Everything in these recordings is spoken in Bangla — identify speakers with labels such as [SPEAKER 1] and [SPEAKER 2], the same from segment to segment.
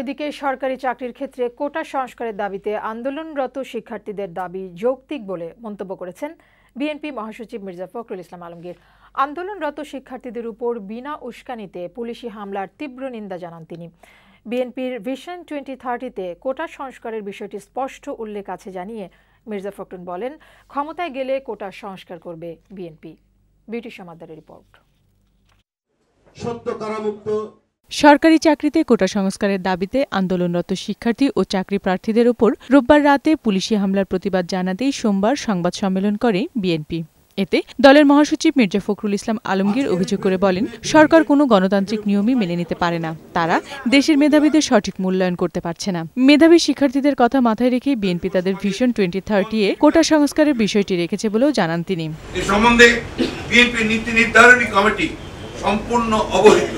[SPEAKER 1] এদিকে সরকারি চাকরির ক্ষেত্রে কোটা সংস্কারের দাবিতে আন্দোলনরত শিক্ষার্থীদের দাবি যৌক্তিক বলে মন্তব্য করেছেন বিএনপি মহাসচিব মির্জা ফখরুল ইসলাম আলমগীর আন্দোলনরত শিক্ষার্থীদের উপর বিনা উস্কানিতে পুলিশি হামলার তীব্র নিন্দা জানান তিনি বিএনপির ভিশন টোয়েন্টি থার্টিতে কোটা সংস্কারের বিষয়টি স্পষ্ট উল্লেখ আছে জানিয়ে মির্জা ফখরুল বলেন ক্ষমতায় গেলে কোটা সংস্কার করবে বিএনপি ব্রিটিশ সমাদারের
[SPEAKER 2] রিপোর্ট সত্য কারামুক্ত
[SPEAKER 3] সরকারি চাকরিতে কোটা সংস্কারের দাবিতে আন্দোলনরত শিক্ষার্থী ও চাকরি প্রার্থীদের ওপর রোববার রাতে পুলিশি হামলার প্রতিবাদ জানাতেই সোমবার সংবাদ সম্মেলন করে বিএনপি এতে দলের মহাসচিব মির্জা ফখরুল ইসলাম আলমগীর অভিযোগ করে বলেন সরকার কোনো গণতান্ত্রিক নিয়মই মেনে নিতে পারে না তারা দেশের মেধাবীদের সঠিক মূল্যায়ন করতে পারছে না মেধাবী শিক্ষার্থীদের কথা মাথায় রেখে বিএনপি তাদের ভিশন টোয়েন্টি থার্টি এ কোটা সংস্কারের বিষয়টি রেখেছে বলেও জানান তিনি
[SPEAKER 2] সম্বন্ধে বিএনপি নীতি নির্ধারণী কমিটি সম্পূর্ণ অবহিত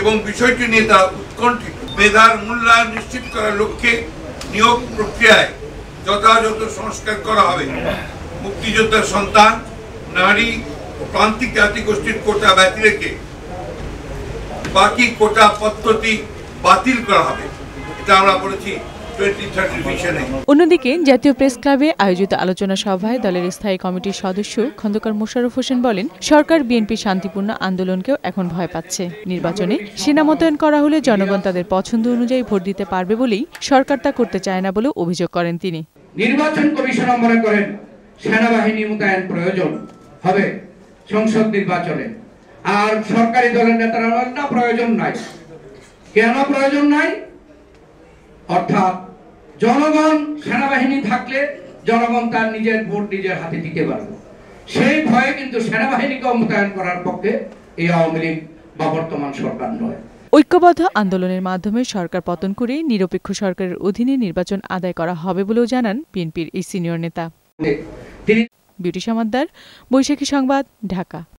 [SPEAKER 2] এবং বিষয়টি নিয়ে তারা উৎকণ্ঠিত মেধার মূল্যায়ন নিশ্চিত করার লক্ষ্যে নিয়োগ প্রক্রিয়ায় যথাযথ সংস্কার করা হবে মুক্তিযোদ্ধার সন্তান নারী ও প্রান্তিক জাতিগোষ্ঠীর কোটা ব্যতি রেখে বাকি কোটা পদ্ধতি বাতিল করা হবে এটা আমরা বলেছি
[SPEAKER 3] অন্যদিকে জাতীয় প্রেস ক্লাবে আয়োজিত আলোচনা সভায় দলের স্থায়ী কমিটির সদস্য খন্দকার মোশারফ হোসেন বলেন সরকার বিএনপি শান্তিপূর্ণ আন্দোলনকেও এখন ভয় পাচ্ছে নির্বাচনে সেনা মোতায়েন করা হলে জনগণ তাদের পছন্দ অনুযায়ী ভোট দিতে পারবে বলেই সরকার তা করতে চায় না বলে অভিযোগ করেন তিনি
[SPEAKER 4] নির্বাচন কমিশন মনে করেন সেনাবাহিনী মোতায়েন প্রয়োজন হবে সংসদ নির্বাচনে আর সরকারি দলের নেতারা প্রয়োজন নাই কেন প্রয়োজন নাই অর্থাৎ জনগণ সেনাবাহিনী থাকলে জনগণ তার নিজের ভোট নিজের হাতে দিতে পারবে সেই ভয়ে কিন্তু সেনাবাহিনীকে মোতায়েন করার পক্ষে এই আওয়ামী লীগ বা বর্তমান সরকার নয়
[SPEAKER 3] ঐক্যবদ্ধ আন্দোলনের মাধ্যমে সরকার পতন করে নিরপেক্ষ সরকারের অধীনে নির্বাচন আদায় করা হবে বলেও জানান বিএনপির এই সিনিয়র নেতা বিউটি সামাদ্দার বৈশাখী সংবাদ ঢাকা